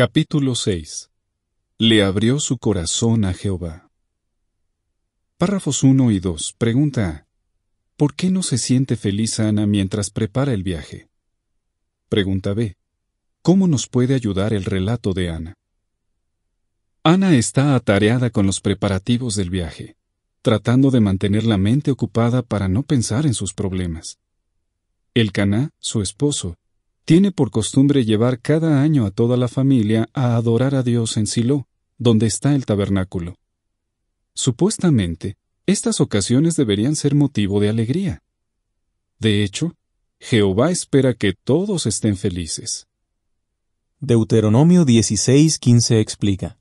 Capítulo 6. Le abrió su corazón a Jehová. Párrafos 1 y 2. Pregunta. ¿Por qué no se siente feliz Ana mientras prepara el viaje? Pregunta B. ¿Cómo nos puede ayudar el relato de Ana? Ana está atareada con los preparativos del viaje, tratando de mantener la mente ocupada para no pensar en sus problemas. El Caná, su esposo, tiene por costumbre llevar cada año a toda la familia a adorar a Dios en Silo, donde está el tabernáculo. Supuestamente, estas ocasiones deberían ser motivo de alegría. De hecho, Jehová espera que todos estén felices. Deuteronomio 16:15 explica.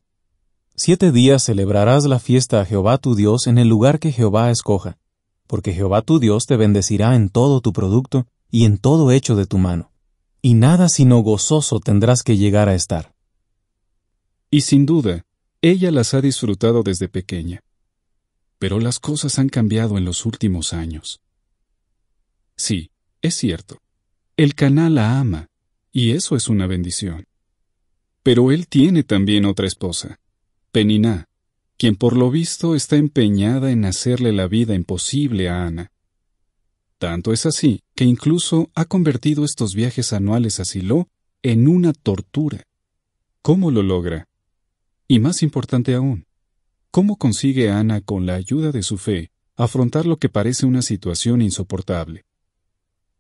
Siete días celebrarás la fiesta a Jehová tu Dios en el lugar que Jehová escoja, porque Jehová tu Dios te bendecirá en todo tu producto y en todo hecho de tu mano, y nada sino gozoso tendrás que llegar a estar. Y sin duda, ella las ha disfrutado desde pequeña. Pero las cosas han cambiado en los últimos años. Sí, es cierto. El canal la ama, y eso es una bendición. Pero él tiene también otra esposa, Peniná, quien por lo visto está empeñada en hacerle la vida imposible a Ana. Tanto es así que incluso ha convertido estos viajes anuales a Silo en una tortura. ¿Cómo lo logra? Y más importante aún, ¿cómo consigue Ana, con la ayuda de su fe, afrontar lo que parece una situación insoportable?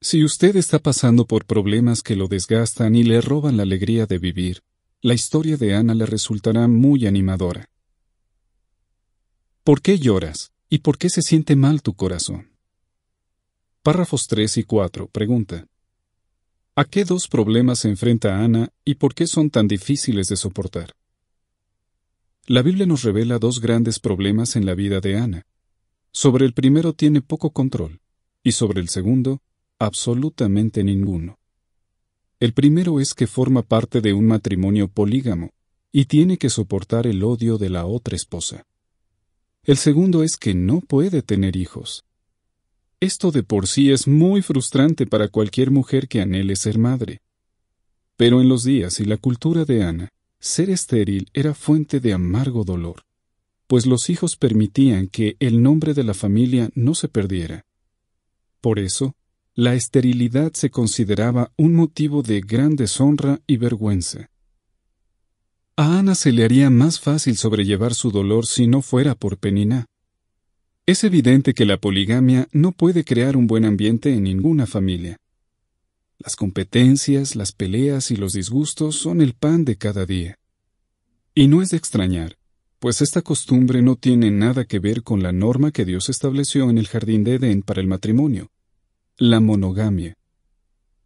Si usted está pasando por problemas que lo desgastan y le roban la alegría de vivir, la historia de Ana le resultará muy animadora. ¿Por qué lloras? ¿Y por qué se siente mal tu corazón? Párrafos 3 y 4. Pregunta. ¿A qué dos problemas se enfrenta Ana y por qué son tan difíciles de soportar? La Biblia nos revela dos grandes problemas en la vida de Ana. Sobre el primero tiene poco control y sobre el segundo, absolutamente ninguno. El primero es que forma parte de un matrimonio polígamo y tiene que soportar el odio de la otra esposa. El segundo es que no puede tener hijos esto de por sí es muy frustrante para cualquier mujer que anhele ser madre. Pero en los días y la cultura de Ana, ser estéril era fuente de amargo dolor, pues los hijos permitían que el nombre de la familia no se perdiera. Por eso, la esterilidad se consideraba un motivo de gran deshonra y vergüenza. A Ana se le haría más fácil sobrellevar su dolor si no fuera por Penina, es evidente que la poligamia no puede crear un buen ambiente en ninguna familia. Las competencias, las peleas y los disgustos son el pan de cada día. Y no es de extrañar, pues esta costumbre no tiene nada que ver con la norma que Dios estableció en el jardín de Edén para el matrimonio, la monogamia.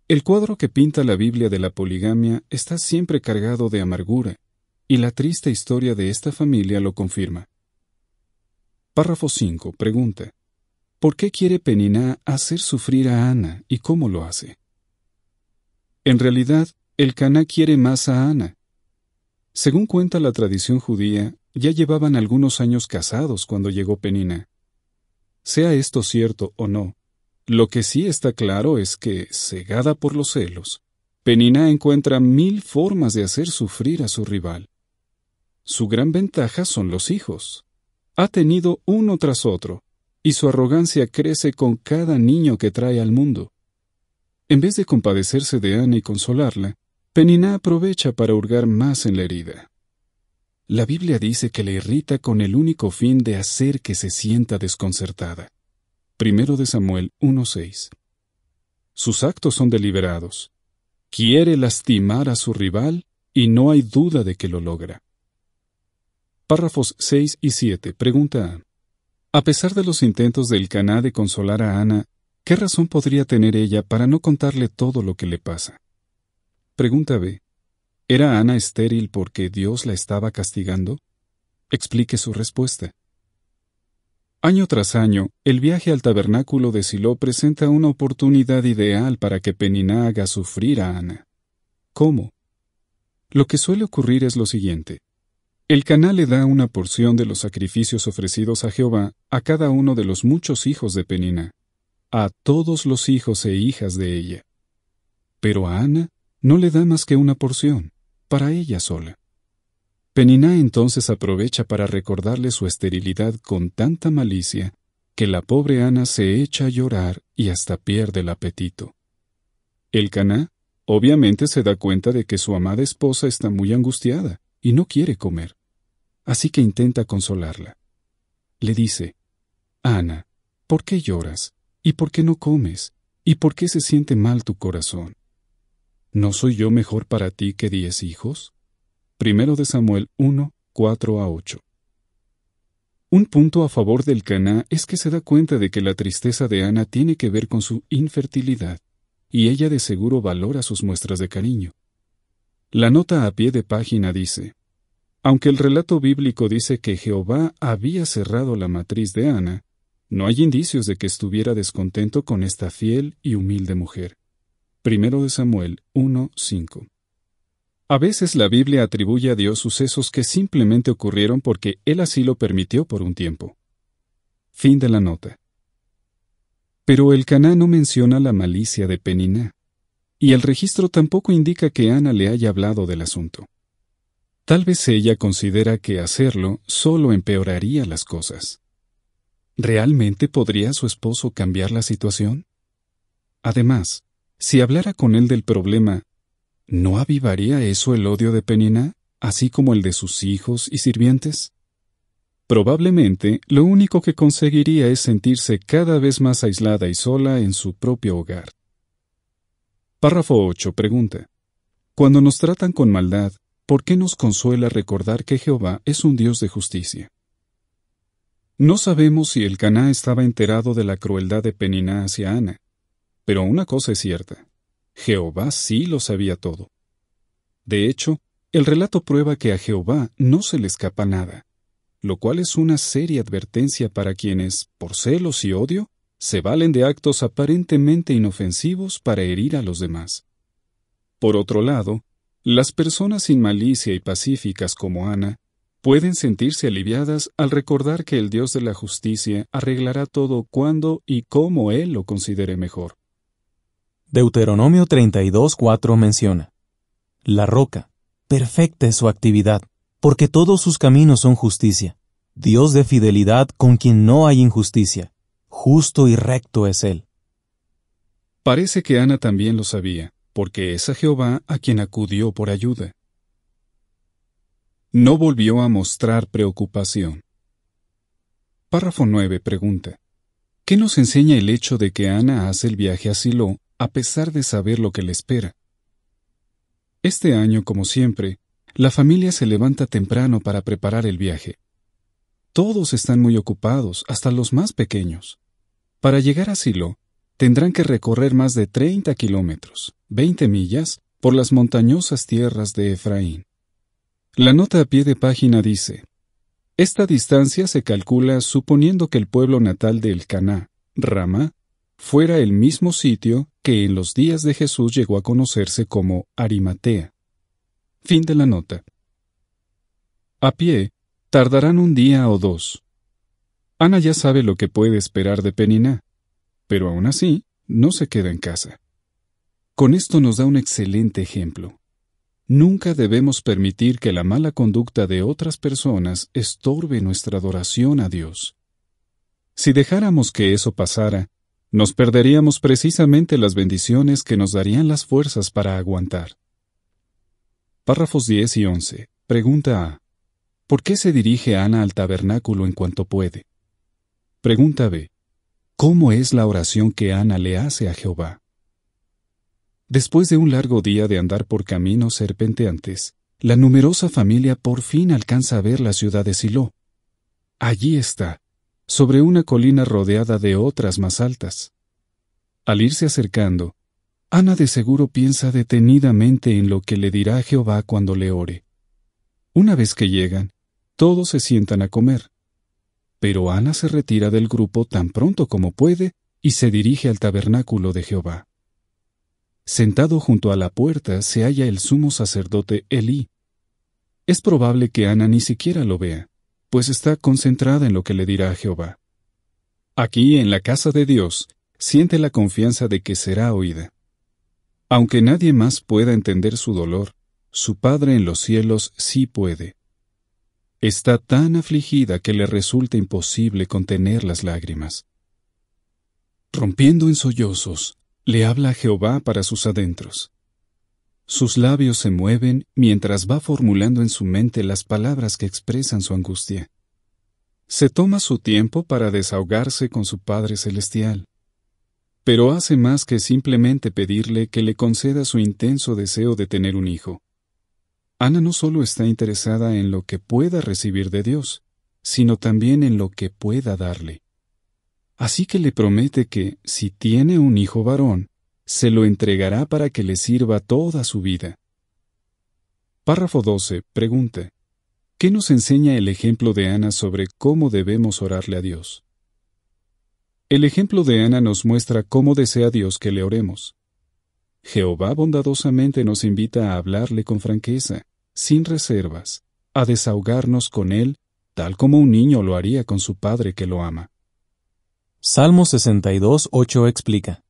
El cuadro que pinta la Biblia de la poligamia está siempre cargado de amargura, y la triste historia de esta familia lo confirma. Párrafo 5. Pregunta. ¿Por qué quiere Penina hacer sufrir a Ana y cómo lo hace? En realidad, el Caná quiere más a Ana. Según cuenta la tradición judía, ya llevaban algunos años casados cuando llegó Penina. Sea esto cierto o no, lo que sí está claro es que, cegada por los celos, Penina encuentra mil formas de hacer sufrir a su rival. Su gran ventaja son los hijos ha tenido uno tras otro, y su arrogancia crece con cada niño que trae al mundo. En vez de compadecerse de Ana y consolarla, Penina aprovecha para hurgar más en la herida. La Biblia dice que le irrita con el único fin de hacer que se sienta desconcertada. Primero de Samuel 1.6. Sus actos son deliberados. Quiere lastimar a su rival y no hay duda de que lo logra. Párrafos 6 y 7. Pregunta A. A pesar de los intentos del Caná de consolar a Ana, ¿qué razón podría tener ella para no contarle todo lo que le pasa? Pregunta B. ¿Era Ana estéril porque Dios la estaba castigando? Explique su respuesta. Año tras año, el viaje al tabernáculo de Silo presenta una oportunidad ideal para que Penina haga sufrir a Ana. ¿Cómo? Lo que suele ocurrir es lo siguiente. El Caná le da una porción de los sacrificios ofrecidos a Jehová a cada uno de los muchos hijos de Penina, a todos los hijos e hijas de ella. Pero a Ana no le da más que una porción, para ella sola. Penina entonces aprovecha para recordarle su esterilidad con tanta malicia que la pobre Ana se echa a llorar y hasta pierde el apetito. El Caná, obviamente, se da cuenta de que su amada esposa está muy angustiada y no quiere comer así que intenta consolarla. Le dice, Ana, ¿por qué lloras? ¿Y por qué no comes? ¿Y por qué se siente mal tu corazón? ¿No soy yo mejor para ti que diez hijos? Primero de Samuel 1, 4 a 8. Un punto a favor del Caná es que se da cuenta de que la tristeza de Ana tiene que ver con su infertilidad, y ella de seguro valora sus muestras de cariño. La nota a pie de página dice, aunque el relato bíblico dice que Jehová había cerrado la matriz de Ana, no hay indicios de que estuviera descontento con esta fiel y humilde mujer. Primero de Samuel 1:5. A veces la Biblia atribuye a Dios sucesos que simplemente ocurrieron porque Él así lo permitió por un tiempo. Fin de la nota. Pero el Caná no menciona la malicia de Peniná, y el registro tampoco indica que Ana le haya hablado del asunto. Tal vez ella considera que hacerlo solo empeoraría las cosas. ¿Realmente podría su esposo cambiar la situación? Además, si hablara con él del problema, ¿no avivaría eso el odio de Penina, así como el de sus hijos y sirvientes? Probablemente lo único que conseguiría es sentirse cada vez más aislada y sola en su propio hogar. Párrafo 8. Pregunta. Cuando nos tratan con maldad, ¿por qué nos consuela recordar que Jehová es un Dios de justicia? No sabemos si el Caná estaba enterado de la crueldad de Peniná hacia Ana, pero una cosa es cierta, Jehová sí lo sabía todo. De hecho, el relato prueba que a Jehová no se le escapa nada, lo cual es una seria advertencia para quienes, por celos y odio, se valen de actos aparentemente inofensivos para herir a los demás. Por otro lado, las personas sin malicia y pacíficas como Ana pueden sentirse aliviadas al recordar que el Dios de la justicia arreglará todo cuando y como Él lo considere mejor. Deuteronomio 32.4 menciona, La roca, perfecta es su actividad, porque todos sus caminos son justicia, Dios de fidelidad con quien no hay injusticia, justo y recto es Él. Parece que Ana también lo sabía, porque es a Jehová a quien acudió por ayuda. No volvió a mostrar preocupación. Párrafo 9 pregunta. ¿Qué nos enseña el hecho de que Ana hace el viaje a Silo a pesar de saber lo que le espera? Este año, como siempre, la familia se levanta temprano para preparar el viaje. Todos están muy ocupados, hasta los más pequeños. Para llegar a Silo, tendrán que recorrer más de 30 kilómetros, 20 millas, por las montañosas tierras de Efraín. La nota a pie de página dice, Esta distancia se calcula suponiendo que el pueblo natal del Caná, Rama, fuera el mismo sitio que en los días de Jesús llegó a conocerse como Arimatea. Fin de la nota. A pie, tardarán un día o dos. Ana ya sabe lo que puede esperar de Peniná pero aún así no se queda en casa. Con esto nos da un excelente ejemplo. Nunca debemos permitir que la mala conducta de otras personas estorbe nuestra adoración a Dios. Si dejáramos que eso pasara, nos perderíamos precisamente las bendiciones que nos darían las fuerzas para aguantar. Párrafos 10 y 11. Pregunta A. ¿Por qué se dirige Ana al tabernáculo en cuanto puede? Pregunta B. ¿Cómo es la oración que Ana le hace a Jehová? Después de un largo día de andar por caminos serpenteantes, la numerosa familia por fin alcanza a ver la ciudad de Silo. Allí está, sobre una colina rodeada de otras más altas. Al irse acercando, Ana de seguro piensa detenidamente en lo que le dirá Jehová cuando le ore. Una vez que llegan, todos se sientan a comer. Pero Ana se retira del grupo tan pronto como puede y se dirige al tabernáculo de Jehová. Sentado junto a la puerta se halla el sumo sacerdote Elí. Es probable que Ana ni siquiera lo vea, pues está concentrada en lo que le dirá a Jehová. Aquí, en la casa de Dios, siente la confianza de que será oída. Aunque nadie más pueda entender su dolor, su Padre en los cielos sí puede. Está tan afligida que le resulta imposible contener las lágrimas. Rompiendo en sollozos, le habla a Jehová para sus adentros. Sus labios se mueven mientras va formulando en su mente las palabras que expresan su angustia. Se toma su tiempo para desahogarse con su Padre Celestial, pero hace más que simplemente pedirle que le conceda su intenso deseo de tener un hijo. Ana no solo está interesada en lo que pueda recibir de Dios, sino también en lo que pueda darle. Así que le promete que, si tiene un hijo varón, se lo entregará para que le sirva toda su vida. Párrafo 12. Pregunta. ¿Qué nos enseña el ejemplo de Ana sobre cómo debemos orarle a Dios? El ejemplo de Ana nos muestra cómo desea Dios que le oremos. Jehová bondadosamente nos invita a hablarle con franqueza, sin reservas, a desahogarnos con Él, tal como un niño lo haría con su padre que lo ama. Salmo 62, 8 explica,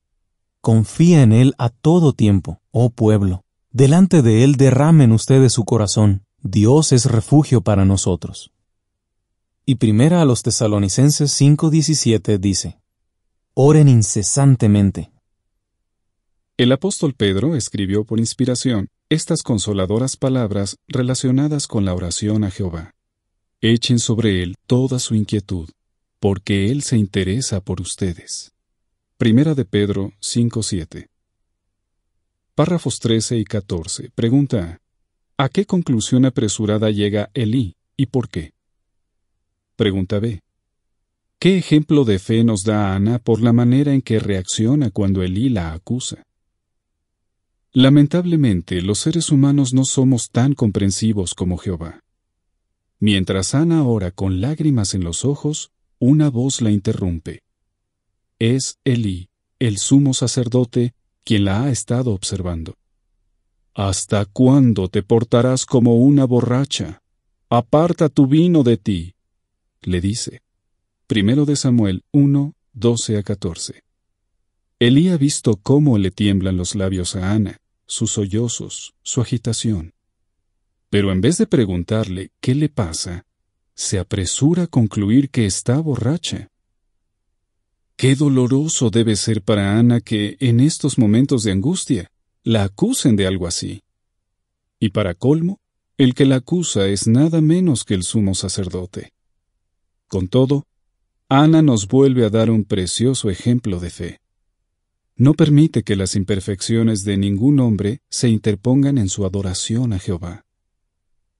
Confía en Él a todo tiempo, oh pueblo, delante de Él derramen ustedes su corazón, Dios es refugio para nosotros. Y primera a los tesalonicenses 5:17 dice, Oren incesantemente el apóstol Pedro escribió por inspiración estas consoladoras palabras relacionadas con la oración a Jehová. Echen sobre él toda su inquietud, porque él se interesa por ustedes. Primera de Pedro 5:7. Párrafos 13 y 14. Pregunta: ¿A qué conclusión apresurada llega Elí y por qué? Pregunta B. ¿Qué ejemplo de fe nos da Ana por la manera en que reacciona cuando Elí la acusa? Lamentablemente, los seres humanos no somos tan comprensivos como Jehová. Mientras Ana ora con lágrimas en los ojos, una voz la interrumpe. Es Elí, el sumo sacerdote, quien la ha estado observando. ¿Hasta cuándo te portarás como una borracha? Aparta tu vino de ti, le dice. Primero de Samuel 1, 12 a 14. Elí ha visto cómo le tiemblan los labios a Ana, sus sollozos, su agitación. Pero en vez de preguntarle qué le pasa, se apresura a concluir que está borracha. Qué doloroso debe ser para Ana que, en estos momentos de angustia, la acusen de algo así. Y para colmo, el que la acusa es nada menos que el sumo sacerdote. Con todo, Ana nos vuelve a dar un precioso ejemplo de fe. No permite que las imperfecciones de ningún hombre se interpongan en su adoración a Jehová.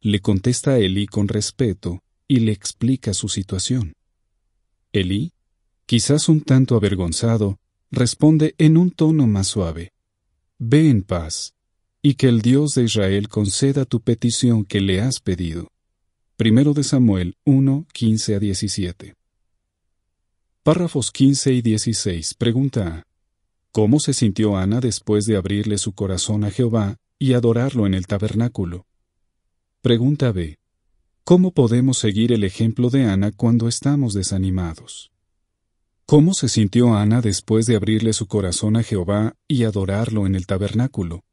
Le contesta Eli Elí con respeto y le explica su situación. Elí, quizás un tanto avergonzado, responde en un tono más suave. Ve en paz, y que el Dios de Israel conceda tu petición que le has pedido. Primero de Samuel 1, 15 a 17. Párrafos 15 y 16. Pregunta A ¿Cómo se sintió Ana después de abrirle su corazón a Jehová y adorarlo en el tabernáculo? Pregunta B. ¿Cómo podemos seguir el ejemplo de Ana cuando estamos desanimados? ¿Cómo se sintió Ana después de abrirle su corazón a Jehová y adorarlo en el tabernáculo?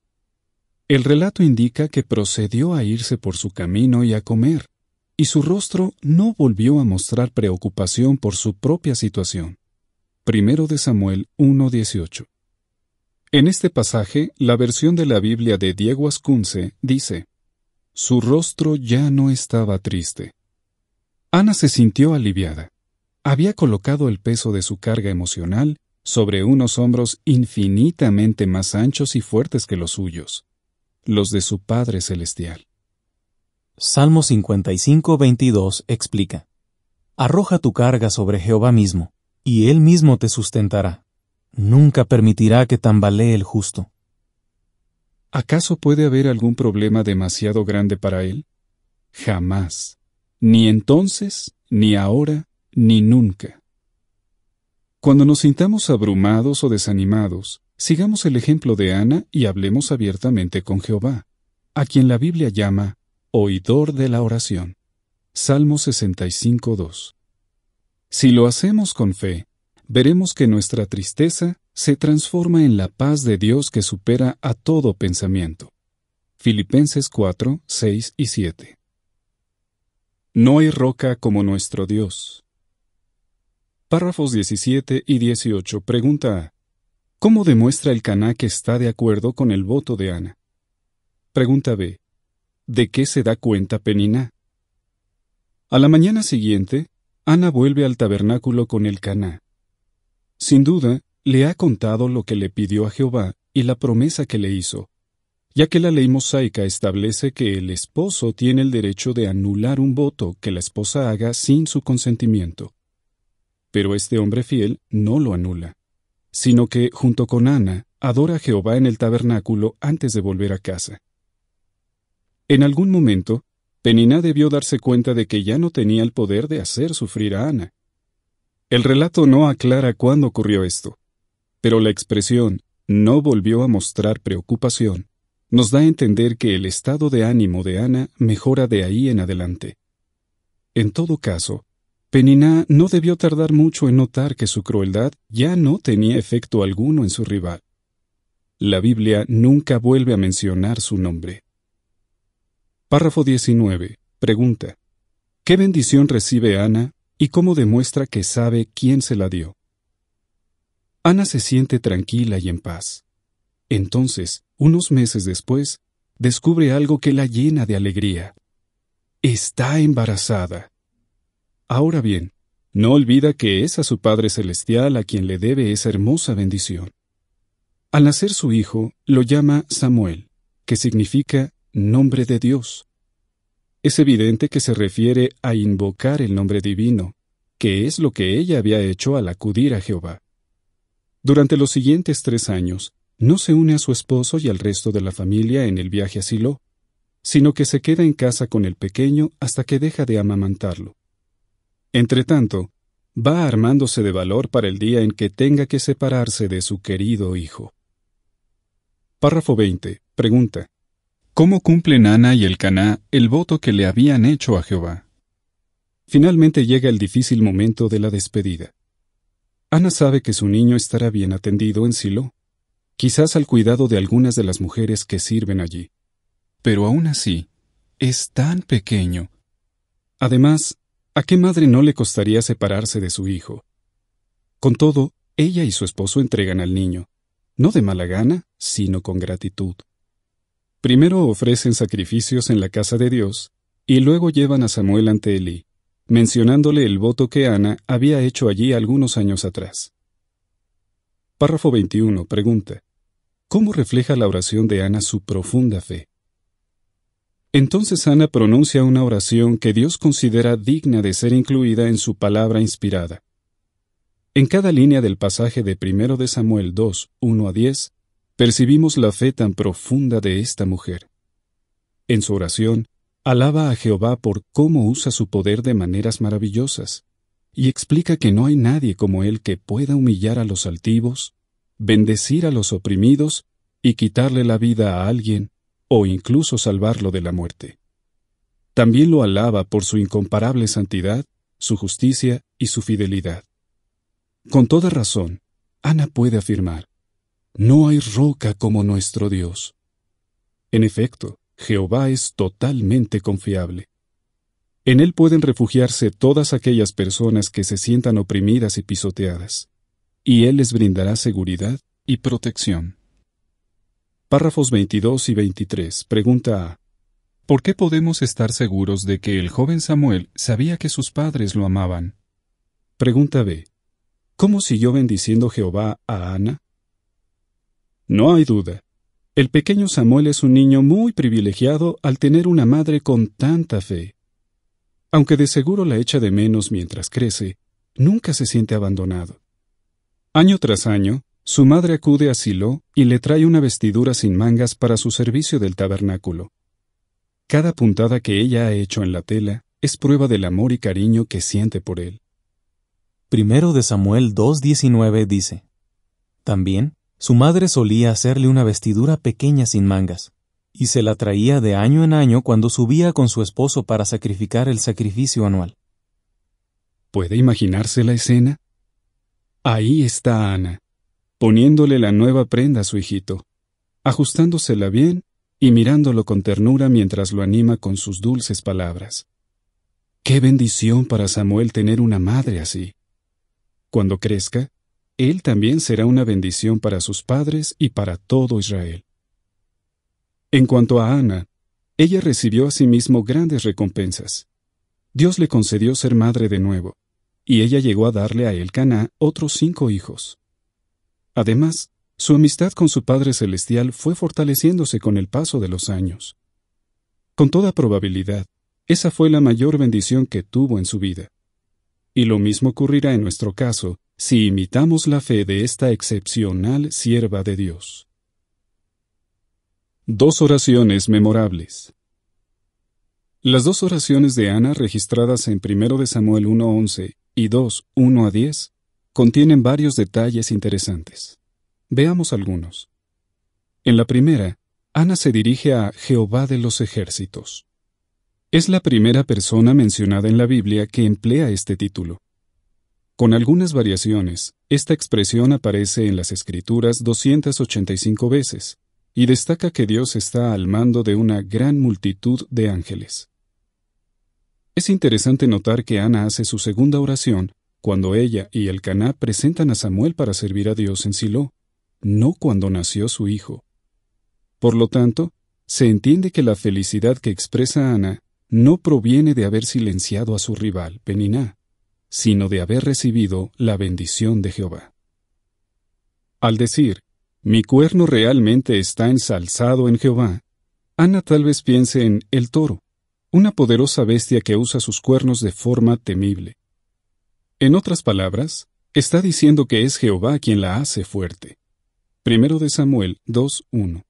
El relato indica que procedió a irse por su camino y a comer, y su rostro no volvió a mostrar preocupación por su propia situación. 1 de Samuel 1.18. En este pasaje, la versión de la Biblia de Diego Ascunce dice, Su rostro ya no estaba triste. Ana se sintió aliviada. Había colocado el peso de su carga emocional sobre unos hombros infinitamente más anchos y fuertes que los suyos, los de su Padre Celestial. Salmo 55, explica, Arroja tu carga sobre Jehová mismo, y Él mismo te sustentará. Nunca permitirá que tambalee el justo. ¿Acaso puede haber algún problema demasiado grande para Él? Jamás. Ni entonces, ni ahora, ni nunca. Cuando nos sintamos abrumados o desanimados, sigamos el ejemplo de Ana y hablemos abiertamente con Jehová, a quien la Biblia llama oidor de la oración. Salmo 65.2. Si lo hacemos con fe, veremos que nuestra tristeza se transforma en la paz de Dios que supera a todo pensamiento. Filipenses 4, 6 y 7. No hay roca como nuestro Dios. Párrafos 17 y 18 pregunta A. ¿Cómo demuestra el Caná que está de acuerdo con el voto de Ana? Pregunta B. ¿De qué se da cuenta Penina? A la mañana siguiente, Ana vuelve al tabernáculo con el Caná. Sin duda, le ha contado lo que le pidió a Jehová y la promesa que le hizo, ya que la ley mosaica establece que el esposo tiene el derecho de anular un voto que la esposa haga sin su consentimiento. Pero este hombre fiel no lo anula, sino que, junto con Ana, adora a Jehová en el tabernáculo antes de volver a casa. En algún momento, Peniná debió darse cuenta de que ya no tenía el poder de hacer sufrir a Ana. El relato no aclara cuándo ocurrió esto, pero la expresión no volvió a mostrar preocupación nos da a entender que el estado de ánimo de Ana mejora de ahí en adelante. En todo caso, Peniná no debió tardar mucho en notar que su crueldad ya no tenía efecto alguno en su rival. La Biblia nunca vuelve a mencionar su nombre. Párrafo 19. Pregunta. ¿Qué bendición recibe Ana y cómo demuestra que sabe quién se la dio? Ana se siente tranquila y en paz. Entonces, unos meses después, descubre algo que la llena de alegría. Está embarazada. Ahora bien, no olvida que es a su Padre Celestial a quien le debe esa hermosa bendición. Al nacer su hijo, lo llama Samuel, que significa nombre de Dios. Es evidente que se refiere a invocar el nombre divino, que es lo que ella había hecho al acudir a Jehová. Durante los siguientes tres años, no se une a su esposo y al resto de la familia en el viaje a Silo, sino que se queda en casa con el pequeño hasta que deja de amamantarlo. Entretanto, va armándose de valor para el día en que tenga que separarse de su querido hijo. Párrafo 20. Pregunta. ¿Cómo cumplen Ana y el Caná el voto que le habían hecho a Jehová? Finalmente llega el difícil momento de la despedida. Ana sabe que su niño estará bien atendido en Silo, quizás al cuidado de algunas de las mujeres que sirven allí. Pero aún así, es tan pequeño. Además, ¿a qué madre no le costaría separarse de su hijo? Con todo, ella y su esposo entregan al niño, no de mala gana, sino con gratitud. Primero ofrecen sacrificios en la casa de Dios, y luego llevan a Samuel ante Elí, mencionándole el voto que Ana había hecho allí algunos años atrás. Párrafo 21. Pregunta. ¿Cómo refleja la oración de Ana su profunda fe? Entonces Ana pronuncia una oración que Dios considera digna de ser incluida en su palabra inspirada. En cada línea del pasaje de 1 de Samuel 2, 1 a 10, percibimos la fe tan profunda de esta mujer. En su oración, alaba a Jehová por cómo usa su poder de maneras maravillosas, y explica que no hay nadie como Él que pueda humillar a los altivos, bendecir a los oprimidos y quitarle la vida a alguien, o incluso salvarlo de la muerte. También lo alaba por su incomparable santidad, su justicia y su fidelidad. Con toda razón, Ana puede afirmar, no hay roca como nuestro Dios. En efecto, Jehová es totalmente confiable. En Él pueden refugiarse todas aquellas personas que se sientan oprimidas y pisoteadas, y Él les brindará seguridad y protección. Párrafos 22 y 23. Pregunta A. ¿Por qué podemos estar seguros de que el joven Samuel sabía que sus padres lo amaban? Pregunta B. ¿Cómo siguió bendiciendo Jehová a Ana? No hay duda. El pequeño Samuel es un niño muy privilegiado al tener una madre con tanta fe. Aunque de seguro la echa de menos mientras crece, nunca se siente abandonado. Año tras año, su madre acude a Silo y le trae una vestidura sin mangas para su servicio del tabernáculo. Cada puntada que ella ha hecho en la tela es prueba del amor y cariño que siente por él. Primero de Samuel 2.19 dice, También, su madre solía hacerle una vestidura pequeña sin mangas, y se la traía de año en año cuando subía con su esposo para sacrificar el sacrificio anual. ¿Puede imaginarse la escena? Ahí está Ana, poniéndole la nueva prenda a su hijito, ajustándosela bien y mirándolo con ternura mientras lo anima con sus dulces palabras. Qué bendición para Samuel tener una madre así. Cuando crezca, él también será una bendición para sus padres y para todo Israel. En cuanto a Ana, ella recibió a sí asimismo grandes recompensas. Dios le concedió ser madre de nuevo, y ella llegó a darle a Elcaná otros cinco hijos. Además, su amistad con su Padre Celestial fue fortaleciéndose con el paso de los años. Con toda probabilidad, esa fue la mayor bendición que tuvo en su vida. Y lo mismo ocurrirá en nuestro caso, si imitamos la fe de esta excepcional sierva de Dios. Dos oraciones memorables. Las dos oraciones de Ana registradas en 1 Samuel 1.11 y 2, a 10, contienen varios detalles interesantes. Veamos algunos. En la primera, Ana se dirige a Jehová de los ejércitos. Es la primera persona mencionada en la Biblia que emplea este título. Con algunas variaciones, esta expresión aparece en las Escrituras 285 veces, y destaca que Dios está al mando de una gran multitud de ángeles. Es interesante notar que Ana hace su segunda oración cuando ella y el Caná presentan a Samuel para servir a Dios en Silo, no cuando nació su hijo. Por lo tanto, se entiende que la felicidad que expresa Ana no proviene de haber silenciado a su rival, Peniná, sino de haber recibido la bendición de Jehová. Al decir, mi cuerno realmente está ensalzado en Jehová, Ana tal vez piense en el toro, una poderosa bestia que usa sus cuernos de forma temible. En otras palabras, está diciendo que es Jehová quien la hace fuerte. Primero de Samuel 2.1.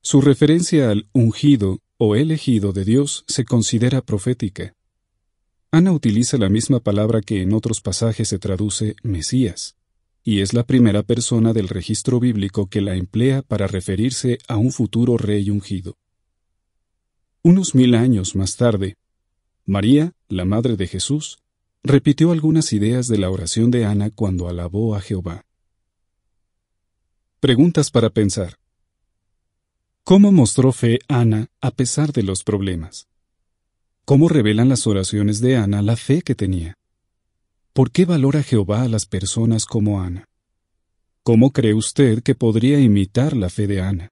Su referencia al ungido o elegido de Dios se considera profética. Ana utiliza la misma palabra que en otros pasajes se traduce Mesías, y es la primera persona del registro bíblico que la emplea para referirse a un futuro rey ungido. Unos mil años más tarde, María, la madre de Jesús, repitió algunas ideas de la oración de Ana cuando alabó a Jehová. Preguntas para pensar. ¿Cómo mostró fe Ana a pesar de los problemas? cómo revelan las oraciones de Ana la fe que tenía. ¿Por qué valora Jehová a las personas como Ana? ¿Cómo cree usted que podría imitar la fe de Ana?